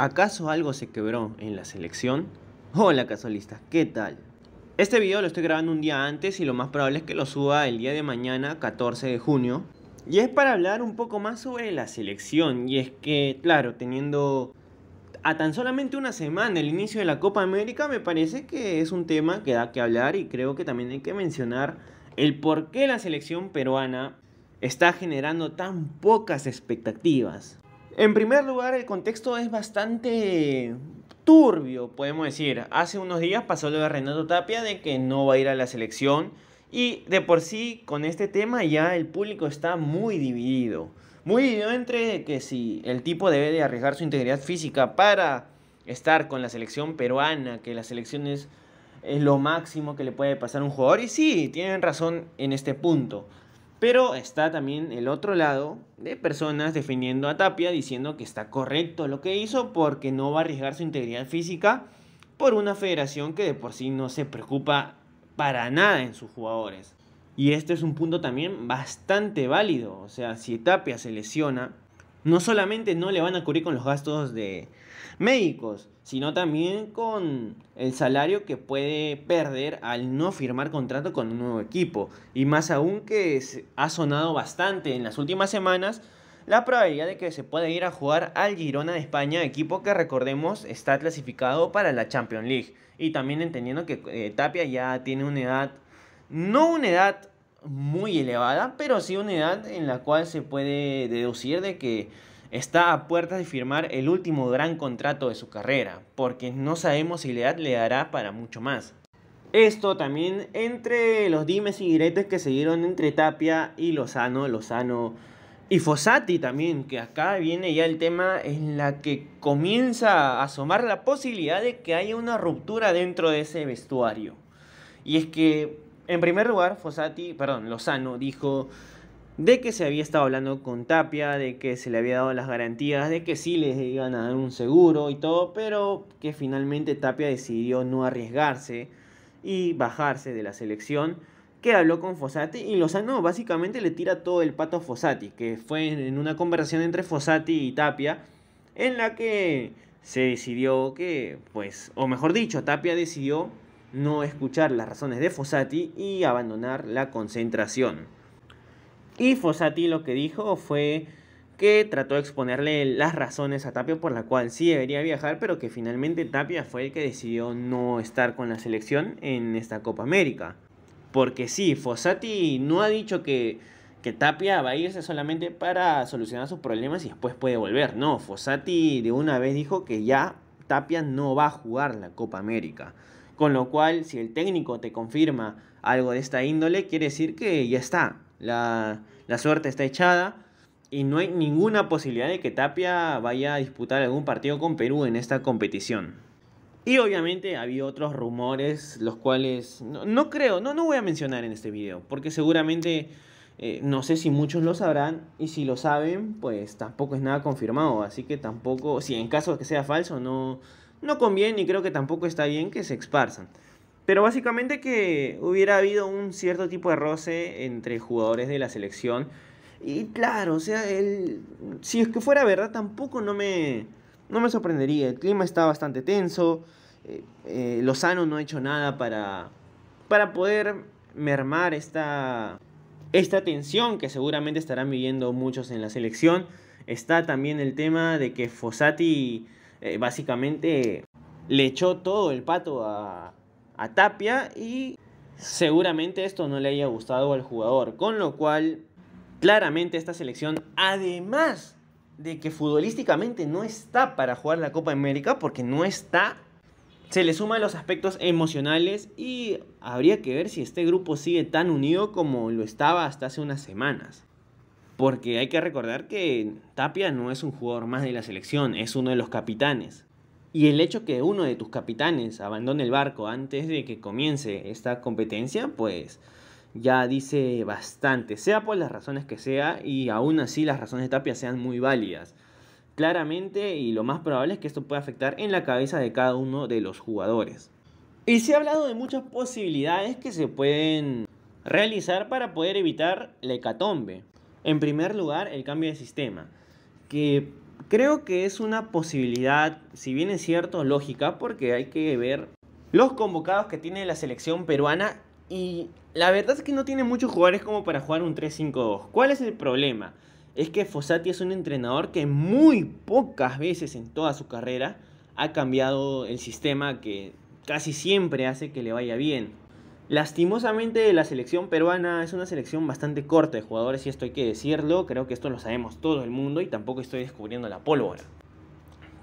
¿Acaso algo se quebró en la selección? Hola casualistas, ¿qué tal? Este video lo estoy grabando un día antes y lo más probable es que lo suba el día de mañana, 14 de junio. Y es para hablar un poco más sobre la selección. Y es que, claro, teniendo a tan solamente una semana el inicio de la Copa América, me parece que es un tema que da que hablar y creo que también hay que mencionar el por qué la selección peruana está generando tan pocas expectativas. En primer lugar, el contexto es bastante turbio, podemos decir. Hace unos días pasó lo de Renato Tapia de que no va a ir a la selección y de por sí con este tema ya el público está muy dividido. Muy dividido entre que si el tipo debe de arriesgar su integridad física para estar con la selección peruana, que la selección es, es lo máximo que le puede pasar a un jugador. Y sí, tienen razón en este punto. Pero está también el otro lado de personas defendiendo a Tapia diciendo que está correcto lo que hizo porque no va a arriesgar su integridad física por una federación que de por sí no se preocupa para nada en sus jugadores. Y este es un punto también bastante válido. O sea, si Tapia se lesiona, no solamente no le van a cubrir con los gastos de, médicos, sino también con el salario que puede perder al no firmar contrato con un nuevo equipo. Y más aún que ha sonado bastante en las últimas semanas la probabilidad de que se pueda ir a jugar al Girona de España, equipo que recordemos está clasificado para la Champions League. Y también entendiendo que eh, Tapia ya tiene una edad, no una edad muy elevada, pero sí una edad en la cual se puede deducir de que está a puertas de firmar el último gran contrato de su carrera, porque no sabemos si la edad le dará para mucho más. Esto también entre los dimes y diretes que se dieron entre Tapia y Lozano, Lozano y Fossati también, que acá viene ya el tema en la que comienza a asomar la posibilidad de que haya una ruptura dentro de ese vestuario. Y es que, en primer lugar, Fosati, perdón, Lozano dijo de que se había estado hablando con Tapia, de que se le había dado las garantías, de que sí les iban a dar un seguro y todo, pero que finalmente Tapia decidió no arriesgarse y bajarse de la selección, que habló con Fossati y Lozano básicamente le tira todo el pato a Fossati, que fue en una conversación entre Fossati y Tapia, en la que se decidió que, pues, o mejor dicho, Tapia decidió no escuchar las razones de Fossati y abandonar la concentración. Y Fossati lo que dijo fue que trató de exponerle las razones a Tapia por la cual sí debería viajar, pero que finalmente Tapia fue el que decidió no estar con la selección en esta Copa América. Porque sí, Fossati no ha dicho que, que Tapia va a irse solamente para solucionar sus problemas y después puede volver. No, Fossati de una vez dijo que ya Tapia no va a jugar la Copa América. Con lo cual, si el técnico te confirma algo de esta índole, quiere decir que ya está, la, suerte está echada y no hay ninguna posibilidad de que Tapia vaya a disputar algún partido con Perú en esta competición. Y obviamente había otros rumores, los cuales no, creo, no, no voy a mencionar en este video, porque seguramente eh, no sé si muchos lo sabrán y si lo saben, pues tampoco es nada confirmado, así que tampoco, si en caso de que sea falso, no, no conviene y creo que tampoco está bien que se exparsan pero básicamente que hubiera habido un cierto tipo de roce entre jugadores de la selección. Y claro, o sea, el, si es que fuera verdad tampoco no me, no me sorprendería. El clima está bastante tenso. Eh, eh, Lozano no ha hecho nada para, para poder mermar esta, esta tensión que seguramente estarán viviendo muchos en la selección. Está también el tema de que Fossati eh, básicamente le echó todo el pato a, a Tapia y seguramente esto no le haya gustado al jugador, con lo cual claramente esta selección, además de que futbolísticamente no está para jugar la Copa América porque no está, se le suman los aspectos emocionales y habría que ver si este grupo sigue tan unido como lo estaba hasta hace unas semanas. Porque hay que recordar que Tapia no es un jugador más de la selección, es uno de los capitanes. Y el hecho que uno de tus capitanes abandone el barco antes de que comience esta competencia, pues ya dice bastante, sea por las razones que sea, y aún así las razones de Tapia sean muy válidas. Claramente, y lo más probable es que esto pueda afectar en la cabeza de cada uno de los jugadores. Y se ha hablado de muchas posibilidades que se pueden realizar para poder evitar la hecatombe. En primer lugar, el cambio de sistema, que Creo que es una posibilidad, si bien es cierto, lógica, porque hay que ver los convocados que tiene la selección peruana y la verdad es que no tiene muchos jugadores como para jugar un 3-5-2. ¿Cuál es el problema? Es que Fossati es un entrenador que muy pocas veces en toda su carrera ha cambiado el sistema que casi siempre hace que le vaya bien. Lastimosamente la selección peruana es una selección bastante corta de jugadores y esto hay que decirlo, creo que esto lo sabemos todo el mundo y tampoco estoy descubriendo la pólvora.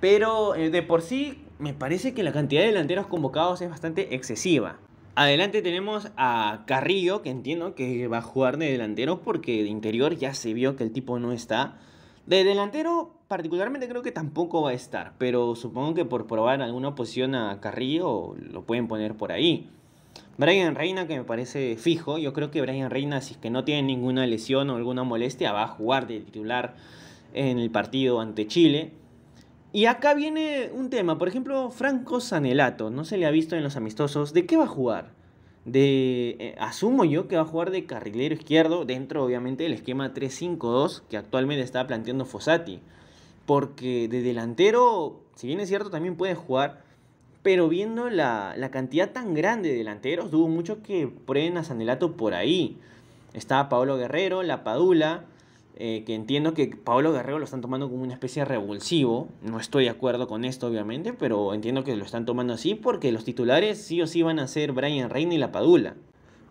Pero eh, de por sí me parece que la cantidad de delanteros convocados es bastante excesiva. Adelante tenemos a Carrillo, que entiendo que va a jugar de delantero porque de interior ya se vio que el tipo no está. De delantero particularmente creo que tampoco va a estar, pero supongo que por probar alguna posición a Carrillo lo pueden poner por ahí. Brian Reina, que me parece fijo, yo creo que Brian Reina, si es que no tiene ninguna lesión o alguna molestia, va a jugar de titular en el partido ante Chile. Y acá viene un tema, por ejemplo, Franco Sanelato, no se le ha visto en los amistosos, ¿de qué va a jugar? De, eh, asumo yo que va a jugar de carrilero izquierdo dentro obviamente del esquema 3-5-2 que actualmente está planteando Fossati. Porque de delantero, si bien es cierto, también puede jugar, pero viendo la, cantidad tan grande de delanteros, dudo mucho que prueben a Sanelato por ahí. Está Paolo Guerrero, La Padula, eh, que entiendo que Paolo Guerrero lo están tomando como una especie de revulsivo. No estoy de acuerdo con esto, obviamente, pero entiendo que lo están tomando así porque los titulares sí o sí van a ser Brian Reina y La Padula.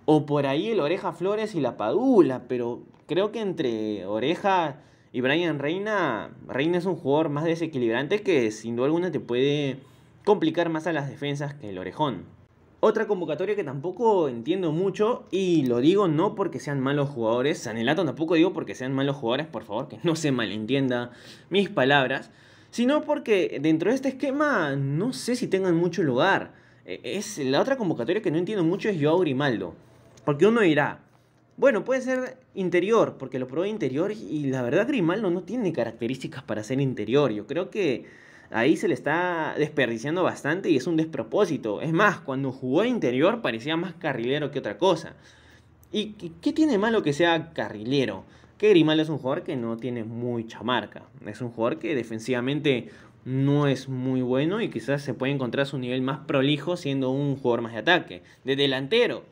O por ahí el Oreja Flores y La Padula, pero creo que entre Oreja y Brian Reina, Reina es un jugador más desequilibrante que sin duda alguna te puede complicar más a las defensas que el Orejón. Otra convocatoria que tampoco entiendo mucho, y lo digo no porque sean malos jugadores, Sanelato tampoco digo porque sean malos jugadores, por favor, que no se malentienda mis palabras, sino porque dentro de este esquema no sé si tengan mucho lugar. E, es la otra convocatoria que no entiendo mucho es Joao Grimaldo, porque uno irá? bueno, puede ser interior, porque lo probé interior y la verdad Grimaldo no tiene características para ser interior. Yo creo que ahí se le está desperdiciando bastante y es un despropósito. Es más, cuando jugó interior parecía más carrilero que otra cosa. ¿Y qué tiene malo que sea carrilero? Que Grimaldo es un jugador que no tiene mucha marca. Es un jugador que defensivamente no es muy bueno y quizás se puede encontrar su nivel más prolijo siendo un jugador más de ataque. De delantero,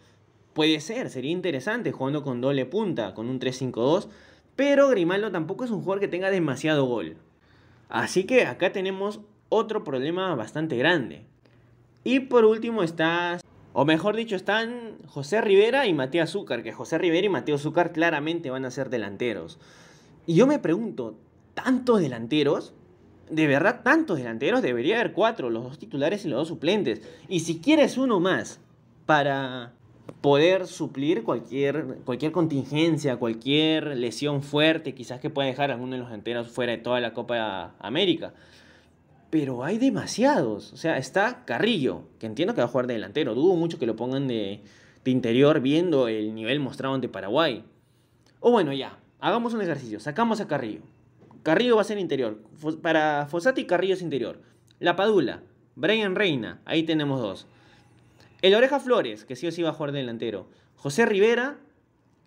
puede ser, sería interesante jugando con doble punta, con un 3-5-2. Pero Grimaldo tampoco es un jugador que tenga demasiado gol. Así que acá tenemos otro problema bastante grande. Y por último estás o mejor dicho, están José Rivera y Mateo Azúcar, que José Rivera y Mateo Azúcar claramente van a ser delanteros. Y yo me pregunto, ¿tantos delanteros? de verdad tantos delanteros, debería haber cuatro, los dos titulares y los dos suplentes. Y si quieres uno más para poder suplir cualquier, cualquier contingencia, cualquier lesión fuerte, quizás que pueda dejar a alguno de los enteros fuera de toda la Copa América. Pero hay demasiados. O sea, está Carrillo, que entiendo que va a jugar de delantero. Dudo mucho que lo pongan de, de interior viendo el nivel mostrado ante Paraguay. O bueno, ya, hagamos un ejercicio. Sacamos a Carrillo. Carrillo va a ser interior. Para Fosati, Carrillo es interior. La Padula, Brian Reina, ahí tenemos dos. El Oreja Flores, que sí o sí va a jugar delantero. José Rivera,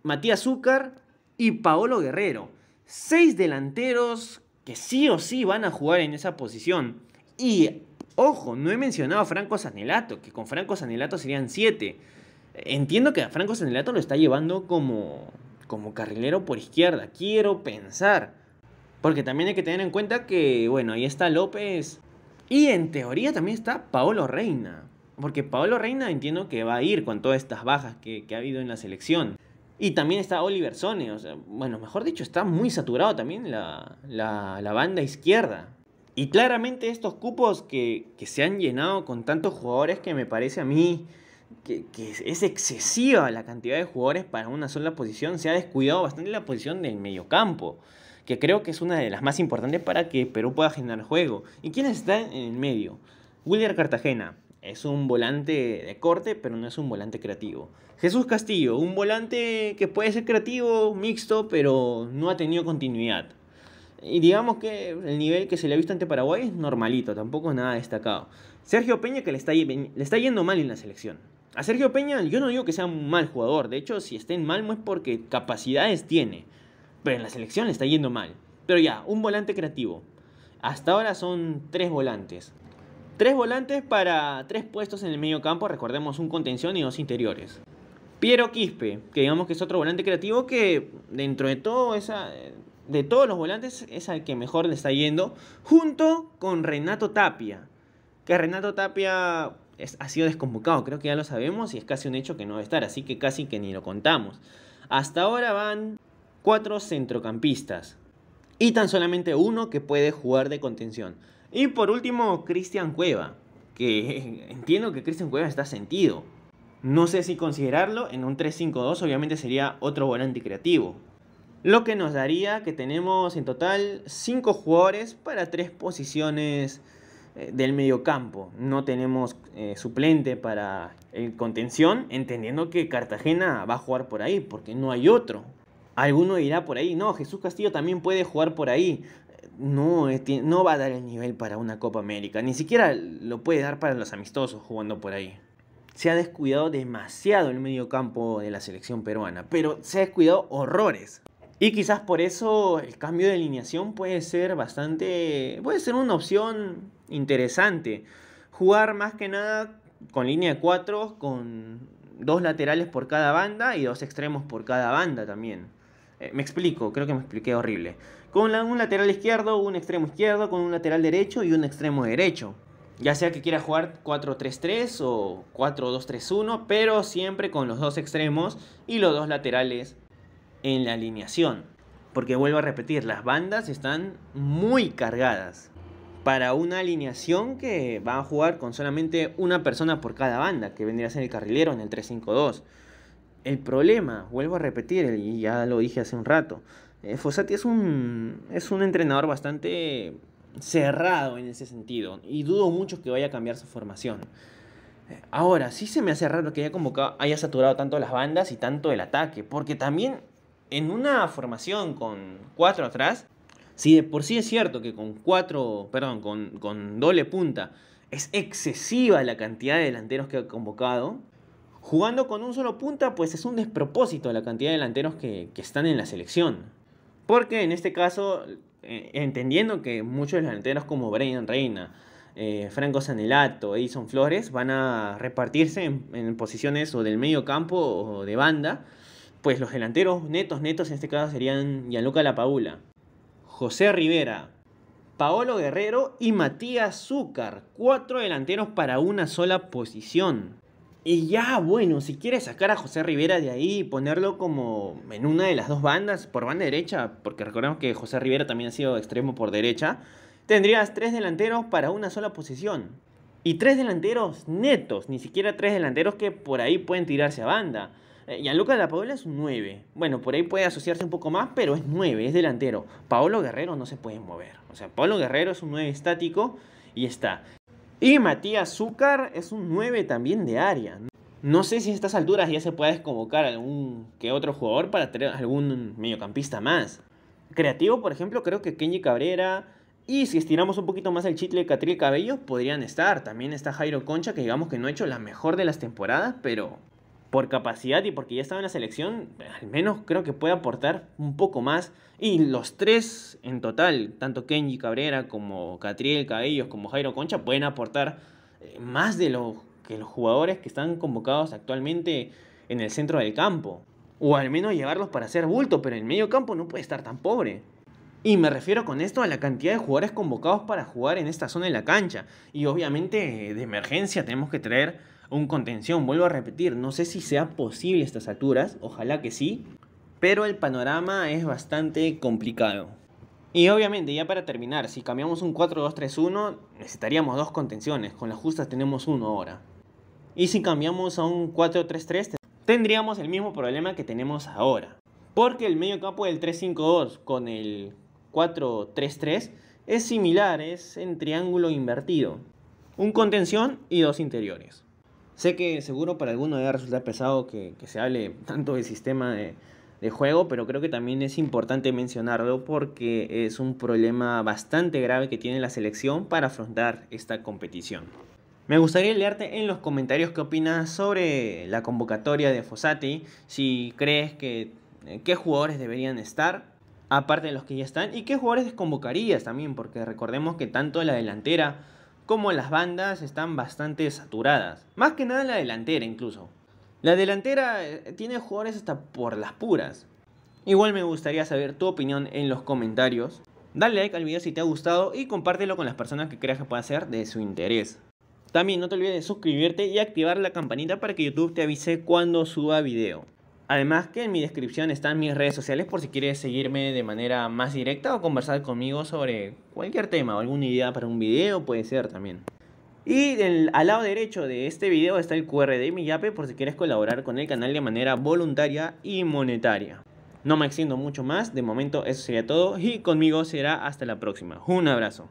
Matías Zúcar y Paolo Guerrero. Seis delanteros que sí o sí van a jugar en esa posición. Y, ojo, no he mencionado a Franco Sanelato, que con Franco Sanelato serían siete. Entiendo que a Franco Sanelato lo está llevando como, como carrilero por izquierda. Quiero pensar. Porque también hay que tener en cuenta que, bueno, ahí está López. Y en teoría también está Paolo Reina. Porque Paolo Reina entiendo que va a ir con todas estas bajas que, ha habido en la selección. Y también está Oliver Sone, o sea, bueno, mejor dicho, está muy saturado también la, banda izquierda. Y claramente estos cupos que, se han llenado con tantos jugadores que me parece a mí que, es excesiva la cantidad de jugadores para una sola posición, se ha descuidado bastante la posición del mediocampo, que creo que es una de las más importantes para que Perú pueda generar juego. ¿Y quiénes están en el medio? William Cartagena, es un volante de corte, pero no es un volante creativo. Jesús Castillo, un volante que puede ser creativo, mixto, pero no ha tenido continuidad. Y digamos que el nivel que se le ha visto ante Paraguay es normalito, tampoco nada destacado. Sergio Peña que le está, le está yendo mal en la selección. A Sergio Peña yo no digo que sea un mal jugador, de hecho si está en mal no es porque capacidades tiene, pero en la selección le está yendo mal. Pero ya, un volante creativo. Hasta ahora son tres volantes. Tres volantes para tres puestos en el medio campo, recordemos un contención y dos interiores. Piero Quispe, que digamos que es otro volante creativo que dentro de todo esa, de todos los volantes es el que mejor le está yendo, junto con Renato Tapia. Que Renato Tapia ha sido desconvocado, creo que ya lo sabemos y es casi un hecho que no va a estar, así que casi que ni lo contamos. Hasta ahora van cuatro centrocampistas y tan solamente uno que puede jugar de contención. Y por último, Cristian Cueva, que entiendo que Cristian Cueva está sentido. No sé si considerarlo en un 3-5-2, obviamente sería otro volante creativo. Lo que nos daría que tenemos en total 5 jugadores para 3 posiciones eh, del mediocampo. No tenemos eh, suplente para el eh, contención, entendiendo que Cartagena va a jugar por ahí, porque no hay otro. Alguno irá por ahí, no, Jesús Castillo también puede jugar por ahí. Eh, no, va a dar el nivel para una Copa América. Ni siquiera lo puede dar para los amistosos jugando por ahí. Se ha descuidado demasiado el medio campo de la selección peruana, pero se ha descuidado horrores. Y quizás por eso el cambio de alineación puede ser bastante. puede ser una opción interesante. Jugar más que nada con línea de 4, con dos laterales por cada banda y dos extremos por cada banda también. Eh, me explico, creo que me expliqué horrible. Con un lateral izquierdo, un extremo izquierdo, con un lateral derecho y un extremo derecho. Ya sea que quiera jugar 4-3-3 o 4-2-3-1, pero siempre con los dos extremos y los dos laterales en la alineación. Porque vuelvo a repetir, las bandas están muy cargadas para una alineación que va a jugar con solamente una persona por cada banda, que vendría a ser el carrilero en el 3-5-2. El problema, vuelvo a repetir, y ya lo dije hace un rato, eh, Fossati es un, es un entrenador bastante cerrado en ese sentido y dudo mucho que vaya a cambiar su formación. Ahora, sí se me hace raro que haya convocado, haya saturado tanto las bandas y tanto el ataque, porque también en una formación con cuatro atrás, si de por sí es cierto que con cuatro, perdón, con, con doble punta es excesiva la cantidad de delanteros que ha convocado, Jugando con un solo punta, pues es un despropósito la cantidad de delanteros que, están en la selección. Porque en este caso, eh, entendiendo que muchos delanteros como Brian Reina, eh, Franco Sanelato, Edison Flores, van a repartirse en, posiciones o del medio campo o de banda, pues los delanteros netos, netos en este caso serían Gianluca Lapaula, José Rivera, Paolo Guerrero y Matías Zúcar. Cuatro delanteros para una sola posición. Y ya, bueno, si quieres sacar a José Rivera de ahí y ponerlo como en una de las dos bandas, por banda derecha, porque recordemos que José Rivera también ha sido extremo por derecha, tendrías tres delanteros para una sola posición. Y tres delanteros netos, ni siquiera tres delanteros que por ahí pueden tirarse a banda. Y eh, Lucas de La Paola es un 9. Bueno, por ahí puede asociarse un poco más, pero es 9, es delantero. Paolo Guerrero no se puede mover. O sea, Paolo Guerrero es un 9 estático y está. Y Matías Zúcar es un 9 también de área. No sé si a estas alturas ya se puede desconvocar algún que otro jugador para tener algún mediocampista más. Creativo, por ejemplo, creo que Kenji Cabrera. Y si estiramos un poquito más el chicle de Cabello, podrían estar. También está Jairo Concha, que digamos que no ha hecho la mejor de las temporadas, pero por capacidad y porque ya estaba en la selección, al menos creo que puede aportar un poco más. Y los tres en total, tanto Kenji Cabrera como Catriel Cabellos como Jairo Concha, pueden aportar eh, más de lo que los jugadores que están convocados actualmente en el centro del campo. O al menos llevarlos para hacer bulto, pero el medio campo no puede estar tan pobre. Y me refiero con esto a la cantidad de jugadores convocados para jugar en esta zona de la cancha. Y obviamente eh, de emergencia tenemos que traer un contención. Vuelvo a repetir, no sé si sea posible estas alturas, ojalá que sí, pero el panorama es bastante complicado. Y obviamente, ya para terminar, si cambiamos un 4-2-3-1, necesitaríamos dos contenciones, con las justas tenemos uno ahora. Y si cambiamos a un 4-3-3, tendríamos el mismo problema que tenemos ahora. Porque el medio campo del 3-5-2 con el 4-3-3 es similar, es en triángulo invertido. Un contención y dos interiores. Sé que seguro para algunos debe resultar pesado que, que se hable tanto del sistema de, de, juego, pero creo que también es importante mencionarlo porque es un problema bastante grave que tiene la selección para afrontar esta competición. Me gustaría leerte en los comentarios qué opinas sobre la convocatoria de Fossati, si crees que eh, qué jugadores deberían estar, aparte de los que ya están, y qué jugadores desconvocarías también, porque recordemos que tanto la delantera como las bandas están bastante saturadas. Más que nada la delantera incluso. La delantera eh, tiene jugadores hasta por las puras. Igual me gustaría saber tu opinión en los comentarios. Dale like al video si te ha gustado y compártelo con las personas que creas que pueda ser de su interés. También no te olvides de suscribirte y activar la campanita para que YouTube te avise cuando suba video. Además que en mi descripción están mis redes sociales por si quieres seguirme de manera más directa o conversar conmigo sobre cualquier tema o alguna idea para un video puede ser también. Y al lado derecho de este video está el QR de mi yape por si quieres colaborar con el canal de manera voluntaria y monetaria. No me extiendo mucho más, de momento eso sería todo y conmigo será hasta la próxima. Un abrazo.